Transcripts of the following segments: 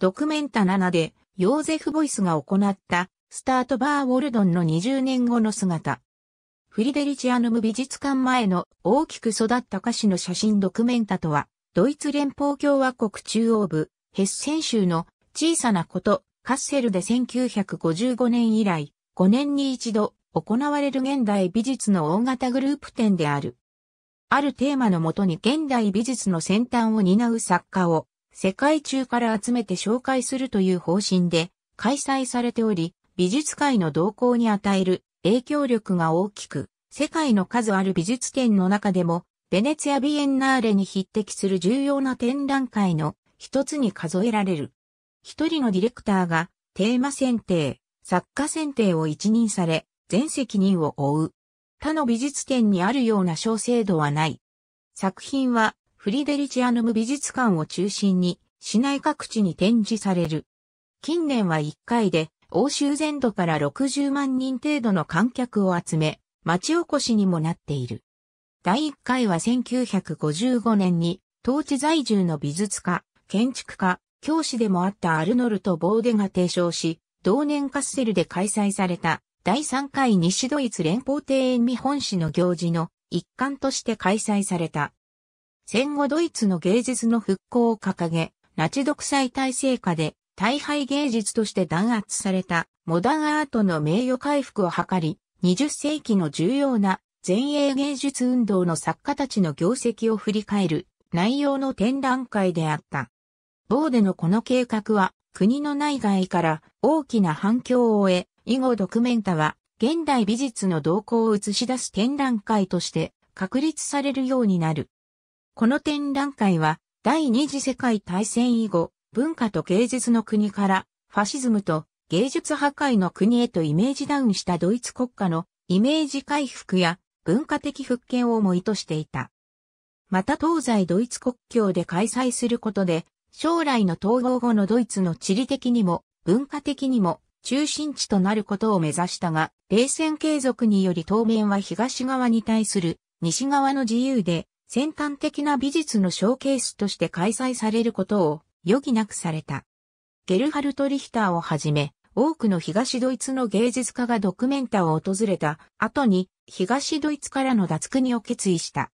ドクメンタ7で、ヨーゼフ・ボイスが行った、スタートバー・ウォルドンの20年後の姿。フリデリチアヌム美術館前の大きく育った歌詞の写真ドクメンタとは、ドイツ連邦共和国中央部、ヘッセン州の小さなこと、カッセルで1955年以来、5年に一度行われる現代美術の大型グループ展である。あるテーマのもとに現代美術の先端を担う作家を世界中から集めて紹介するという方針で開催されており、美術界の動向に与える影響力が大きく、世界の数ある美術展の中でも、ベネツィア・ビエンナーレに匹敵する重要な展覧会の一つに数えられる。一人のディレクターがテーマ選定、作家選定を一任され、全責任を負う。他の美術展にあるような小制度はない。作品はフリデリチアヌム美術館を中心に、市内各地に展示される。近年は1回で、欧州全土から60万人程度の観客を集め、町おこしにもなっている。第1回は1955年に、当地在住の美術家、建築家、教師でもあったアルノルト・ボーデが提唱し、同年カッセルで開催された第3回西ドイツ連邦庭園見本市の行事の一環として開催された。戦後ドイツの芸術の復興を掲げ、ナチ独裁体制下で大敗芸術として弾圧されたモダンアートの名誉回復を図り、20世紀の重要な前衛芸術運動の作家たちの業績を振り返る内容の展覧会であった。ボーデのこの計画は国の内外から大きな反響を得、以後ドクメンタは現代美術の動向を映し出す展覧会として確立されるようになる。この展覧会は、第二次世界大戦以後、文化と芸術の国から、ファシズムと芸術破壊の国へとイメージダウンしたドイツ国家のイメージ回復や文化的復権をも意図していた。また東西ドイツ国境で開催することで、将来の統合後のドイツの地理的にも文化的にも中心地となることを目指したが、冷戦継続により当面は東側に対する西側の自由で先端的な美術のショーケースとして開催されることを余儀なくされた。ゲルハルト・リヒターをはじめ、多くの東ドイツの芸術家がドクメンタを訪れた後に東ドイツからの脱国を決意した。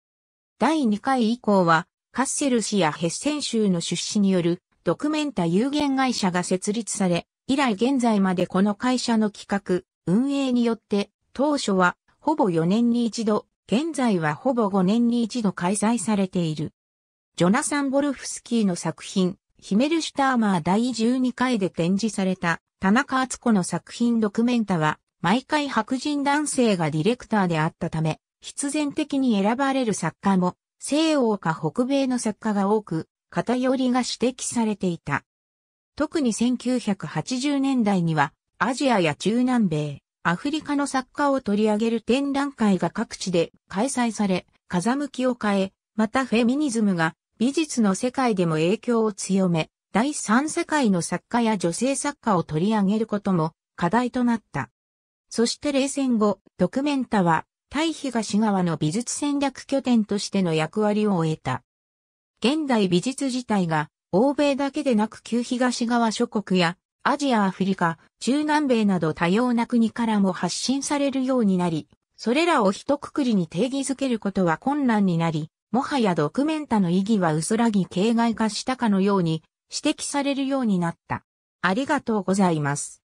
第2回以降はカッセル市やヘッセン州の出資によるドクメンタ有限会社が設立され、以来現在までこの会社の企画、運営によって当初はほぼ4年に一度現在はほぼ5年に一度開催されている。ジョナサン・ボルフスキーの作品、ヒメルシュターマー第12回で展示された田中敦子の作品ドクメンタは、毎回白人男性がディレクターであったため、必然的に選ばれる作家も、西欧か北米の作家が多く、偏りが指摘されていた。特に1980年代には、アジアや中南米、アフリカの作家を取り上げる展覧会が各地で開催され、風向きを変え、またフェミニズムが美術の世界でも影響を強め、第三世界の作家や女性作家を取り上げることも課題となった。そして冷戦後、ドクメンタは対東側の美術戦略拠点としての役割を終えた。現代美術自体が欧米だけでなく旧東側諸国やアジア、アフリカ、中南米など多様な国からも発信されるようになり、それらを一括りに定義づけることは困難になり、もはやドクメンタの意義は薄らぎ形骸化したかのように指摘されるようになった。ありがとうございます。